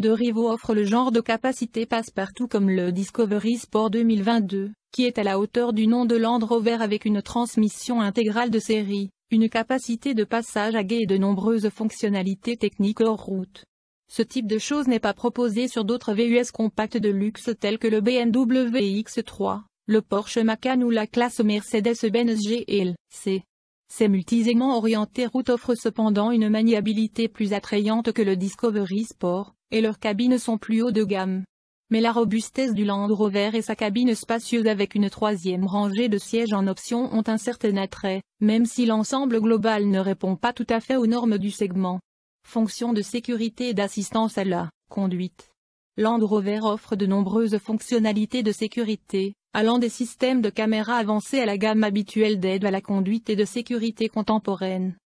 de rivaux offre le genre de capacité passe-partout comme le Discovery Sport 2022, qui est à la hauteur du nom de Land Rover avec une transmission intégrale de série, une capacité de passage à gué et de nombreuses fonctionnalités techniques hors route. Ce type de choses n'est pas proposé sur d'autres VUS compacts de luxe tels que le BMW X3, le Porsche Macan ou la classe Mercedes-Benz GLC. Ces multisegments orientés route offrent cependant une maniabilité plus attrayante que le Discovery Sport, et leurs cabines sont plus haut de gamme. Mais la robustesse du Land Rover et sa cabine spacieuse avec une troisième rangée de sièges en option ont un certain attrait, même si l'ensemble global ne répond pas tout à fait aux normes du segment. Fonction de sécurité et d'assistance à la conduite. Land Rover offre de nombreuses fonctionnalités de sécurité, allant des systèmes de caméras avancés à la gamme habituelle d'aide à la conduite et de sécurité contemporaine.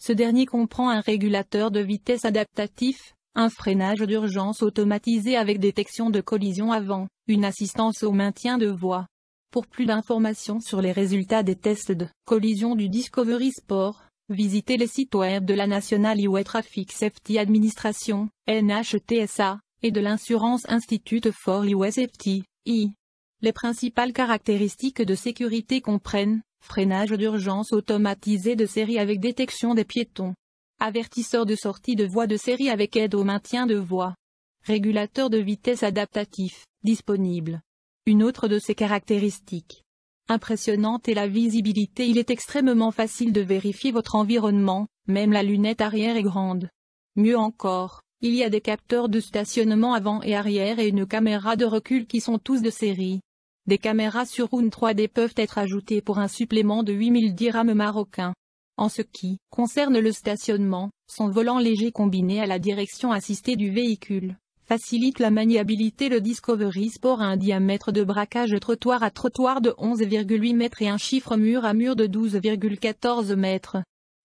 Ce dernier comprend un régulateur de vitesse adaptatif, un freinage d'urgence automatisé avec détection de collision avant, une assistance au maintien de voie. Pour plus d'informations sur les résultats des tests de collision du Discovery Sport, visitez les sites web de la National Highway Traffic Safety Administration, NHTSA, et de l'Insurance Institute for Highway Safety, I. Les principales caractéristiques de sécurité comprennent, freinage d'urgence automatisé de série avec détection des piétons, avertisseur de sortie de voie de série avec aide au maintien de voie, régulateur de vitesse adaptatif, disponible. Une autre de ces caractéristiques impressionnante est la visibilité. Il est extrêmement facile de vérifier votre environnement, même la lunette arrière est grande. Mieux encore, il y a des capteurs de stationnement avant et arrière et une caméra de recul qui sont tous de série. Des caméras sur une 3D peuvent être ajoutées pour un supplément de 8000 dirhams marocains. En ce qui concerne le stationnement, son volant léger combiné à la direction assistée du véhicule facilite la maniabilité. Le Discovery Sport a un diamètre de braquage trottoir à trottoir de 11,8 mètres et un chiffre mur à mur de 12,14 mètres.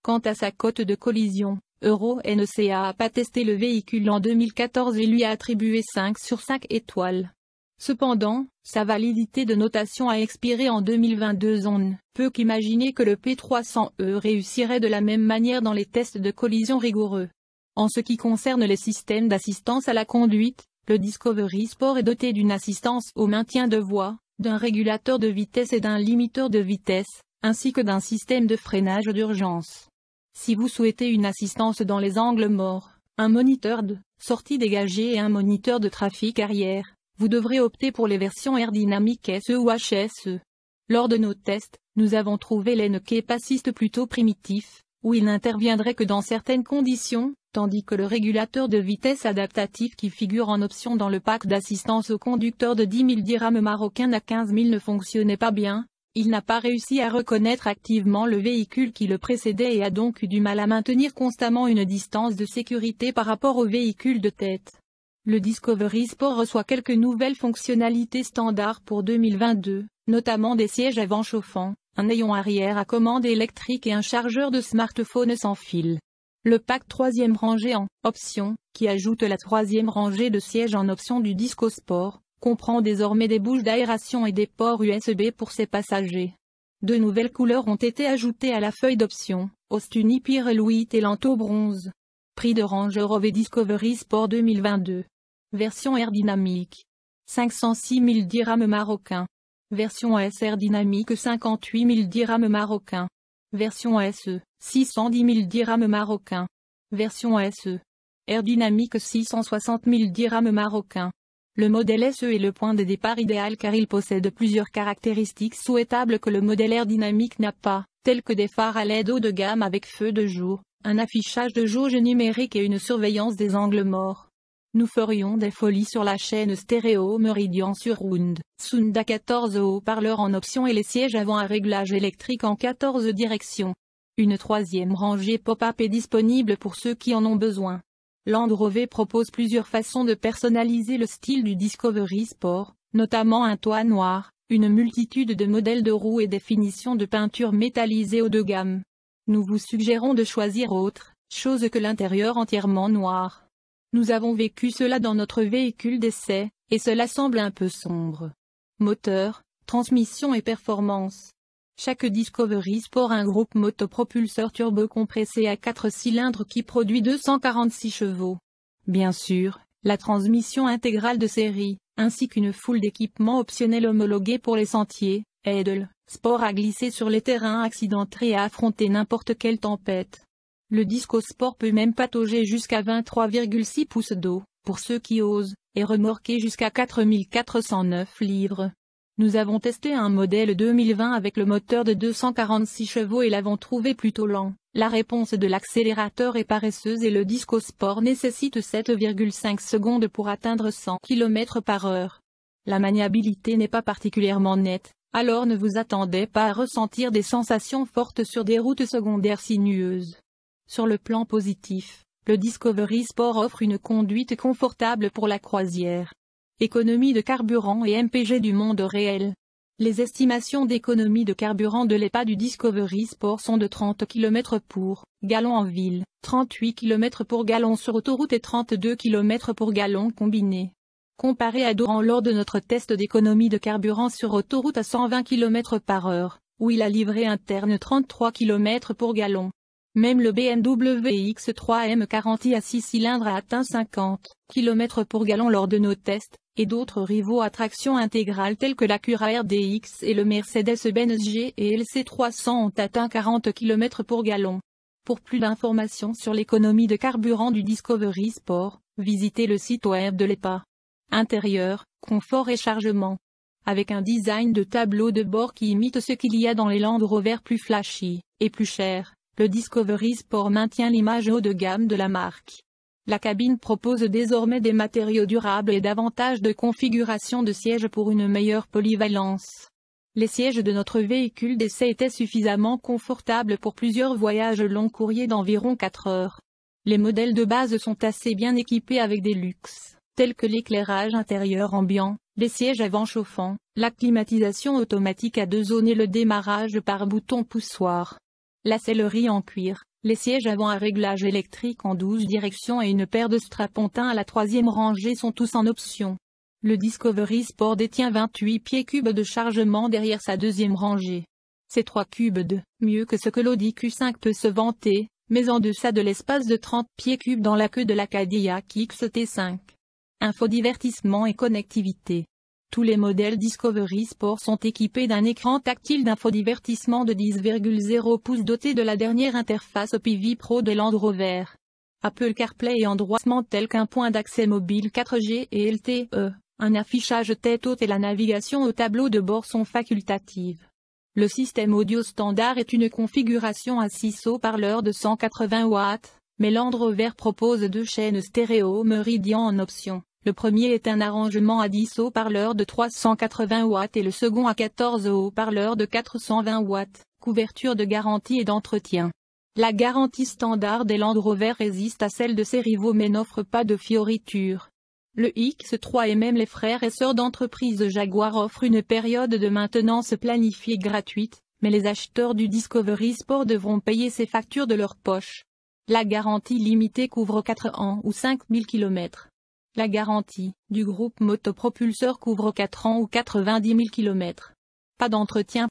Quant à sa cote de collision, Euro NCA a pas testé le véhicule en 2014 et lui a attribué 5 sur 5 étoiles. Cependant, sa validité de notation a expiré en 2022 on ne peut qu'imaginer que le P300E réussirait de la même manière dans les tests de collision rigoureux. En ce qui concerne les systèmes d'assistance à la conduite, le Discovery Sport est doté d'une assistance au maintien de voie, d'un régulateur de vitesse et d'un limiteur de vitesse, ainsi que d'un système de freinage d'urgence. Si vous souhaitez une assistance dans les angles morts, un moniteur de sortie dégagée et un moniteur de trafic arrière, vous devrez opter pour les versions Air Dynamic SE ou HSE. Lors de nos tests, nous avons trouvé l'NK passiste plutôt primitif, où il n'interviendrait que dans certaines conditions, tandis que le régulateur de vitesse adaptatif qui figure en option dans le pack d'assistance au conducteur de 10 000 dirhams marocains à 15 000 ne fonctionnait pas bien, il n'a pas réussi à reconnaître activement le véhicule qui le précédait et a donc eu du mal à maintenir constamment une distance de sécurité par rapport au véhicule de tête. Le Discovery Sport reçoit quelques nouvelles fonctionnalités standards pour 2022, notamment des sièges avant chauffants, un ayon arrière à commande électrique et un chargeur de smartphone sans fil. Le pack troisième rangée en option, qui ajoute la troisième rangée de sièges en option du Disco Sport, comprend désormais des bouches d'aération et des ports USB pour ses passagers. De nouvelles couleurs ont été ajoutées à la feuille d'option, Ostuni Pire et Louis Bronze. Prix de Range Rover Discovery Sport 2022. Version air dynamique. 506 000 dirhams marocains. Version SR dynamique 58 000 dirhams marocains. Version SE 610 000 dirhams marocains. Version SE Air dynamique 660 000 dirhams marocains. Le modèle SE est le point de départ idéal car il possède plusieurs caractéristiques souhaitables que le modèle air dynamique n'a pas, telles que des phares à LED haut de gamme avec feu de jour, un affichage de jauge numérique et une surveillance des angles morts. Nous ferions des folies sur la chaîne stéréo Meridian sur Round, Sunda 14 haut-parleurs en option et les sièges avant un réglage électrique en 14 directions. Une troisième rangée pop-up est disponible pour ceux qui en ont besoin. Land Rover propose plusieurs façons de personnaliser le style du Discovery Sport, notamment un toit noir, une multitude de modèles de roues et des finitions de peinture métallisées haut de gamme. Nous vous suggérons de choisir autre chose que l'intérieur entièrement noir. Nous avons vécu cela dans notre véhicule d'essai, et cela semble un peu sombre. Moteur, transmission et performance. Chaque Discovery Sport un groupe motopropulseur turbocompressé à 4 cylindres qui produit 246 chevaux. Bien sûr, la transmission intégrale de série, ainsi qu'une foule d'équipements optionnels homologués pour les sentiers, le sport à glisser sur les terrains accidentés et à affronter n'importe quelle tempête. Le disco-sport peut même patauger jusqu'à 23,6 pouces d'eau, pour ceux qui osent, et remorquer jusqu'à 4409 livres. Nous avons testé un modèle 2020 avec le moteur de 246 chevaux et l'avons trouvé plutôt lent. La réponse de l'accélérateur est paresseuse et le disco-sport nécessite 7,5 secondes pour atteindre 100 km par heure. La maniabilité n'est pas particulièrement nette, alors ne vous attendez pas à ressentir des sensations fortes sur des routes secondaires sinueuses. Sur le plan positif, le Discovery Sport offre une conduite confortable pour la croisière. Économie de carburant et MPG du monde réel. Les estimations d'économie de carburant de l'EPA du Discovery Sport sont de 30 km pour gallon en ville, 38 km pour gallon sur autoroute et 32 km pour gallon combiné. Comparé à Doran lors de notre test d'économie de carburant sur autoroute à 120 km par heure, où il a livré interne 33 km pour gallon, même le BMW X3 M40 à 6 cylindres a atteint 50 km pour gallon lors de nos tests, et d'autres rivaux à traction intégrale tels que la Cura RDX et le Mercedes-Benz G et LC300 ont atteint 40 km pour gallon. Pour plus d'informations sur l'économie de carburant du Discovery Sport, visitez le site web de l'EPA. Intérieur, confort et chargement. Avec un design de tableau de bord qui imite ce qu'il y a dans les Land Rover plus flashy, et plus cher, le Discovery Sport maintient l'image haut de gamme de la marque. La cabine propose désormais des matériaux durables et davantage de configurations de sièges pour une meilleure polyvalence. Les sièges de notre véhicule d'essai étaient suffisamment confortables pour plusieurs voyages longs courriers d'environ 4 heures. Les modèles de base sont assez bien équipés avec des luxes, tels que l'éclairage intérieur ambiant, les sièges avant chauffants, la climatisation automatique à deux zones et le démarrage par bouton poussoir la sellerie en cuir, les sièges avant à réglage électrique en 12 directions et une paire de strapontins à la troisième rangée sont tous en option. Le Discovery Sport détient 28 pieds cubes de chargement derrière sa deuxième rangée. Ces trois cubes de mieux que ce que l'Audi Q5 peut se vanter, mais en deçà de l'espace de 30 pieds cubes dans la queue de la Cadillac XT5. Infodivertissement et connectivité. Tous les modèles Discovery Sport sont équipés d'un écran tactile d'infodivertissement de 10,0 pouces doté de la dernière interface OPV Pro de Land Rover. Apple CarPlay et endroitement tel qu'un point d'accès mobile 4G et LTE, un affichage tête haute et la navigation au tableau de bord sont facultatives. Le système audio standard est une configuration à 6 haut-parleurs de 180 watts, mais Land Rover propose deux chaînes stéréo Meridian en option. Le premier est un arrangement à 10 haut-parleurs de 380 watts et le second à 14 haut-parleurs de 420 watts, couverture de garantie et d'entretien. La garantie standard des Land Rover résiste à celle de ses rivaux mais n'offre pas de fioritures. Le X3 et même les frères et sœurs d'entreprise Jaguar offrent une période de maintenance planifiée gratuite, mais les acheteurs du Discovery Sport devront payer ces factures de leur poche. La garantie limitée couvre 4 ans ou 5000 km. La garantie du groupe Motopropulseur couvre 4 ans ou 90 000 km. Pas d'entretien